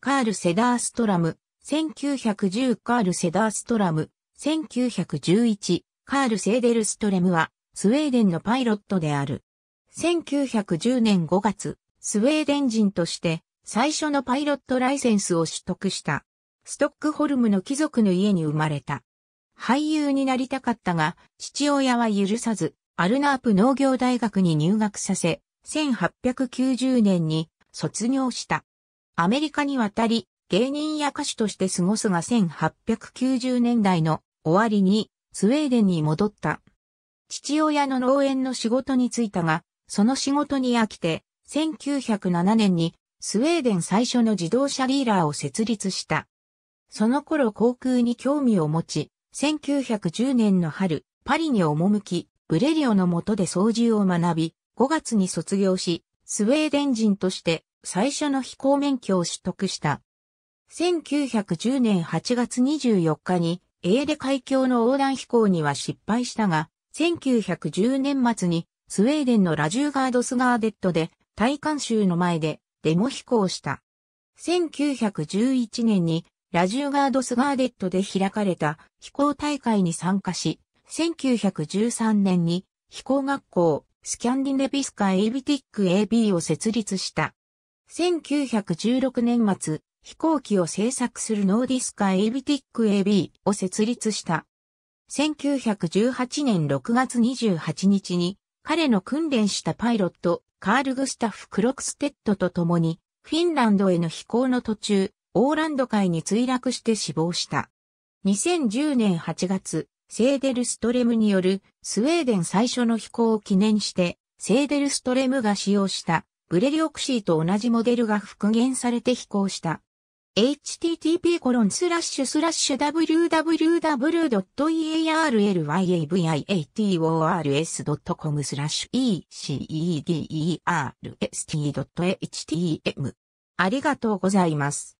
カール・セダーストラム、1910カール・セダーストラム、1911カール・セーデルストレムは、スウェーデンのパイロットである。1910年5月、スウェーデン人として最初のパイロットライセンスを取得した。ストックホルムの貴族の家に生まれた。俳優になりたかったが、父親は許さず、アルナープ農業大学に入学させ、1890年に卒業した。アメリカに渡り、芸人や歌手として過ごすが1890年代の終わりにスウェーデンに戻った。父親の農園の仕事に就いたが、その仕事に飽きて、1907年にスウェーデン最初の自動車ディーラーを設立した。その頃航空に興味を持ち、1910年の春、パリに赴き、ブレリオの下で操縦を学び、5月に卒業し、スウェーデン人として最初の飛行免許を取得した。1910年8月24日に、エーレ海峡の横断飛行には失敗したが、1910年末にスウェーデンのラジューガードスガーデットで大観衆の前でデモ飛行した。1911年にラジューガードスガーデットで開かれた飛行大会に参加し、1913年に飛行学校スキャンディネビスカエイビティック AB を設立した。1916年末、飛行機を製作するノーディスカ・エイビティック AB を設立した。1918年6月28日に、彼の訓練したパイロット、カール・グスタフ・クロクステッドと共に、フィンランドへの飛行の途中、オーランド海に墜落して死亡した。2010年8月、セーデルストレムによるスウェーデン最初の飛行を記念して、セーデルストレムが使用したブレリオクシーと同じモデルが復元されて飛行した。http://www.earlyavors.com スラッシュ ecederst.htm ありがとうございます。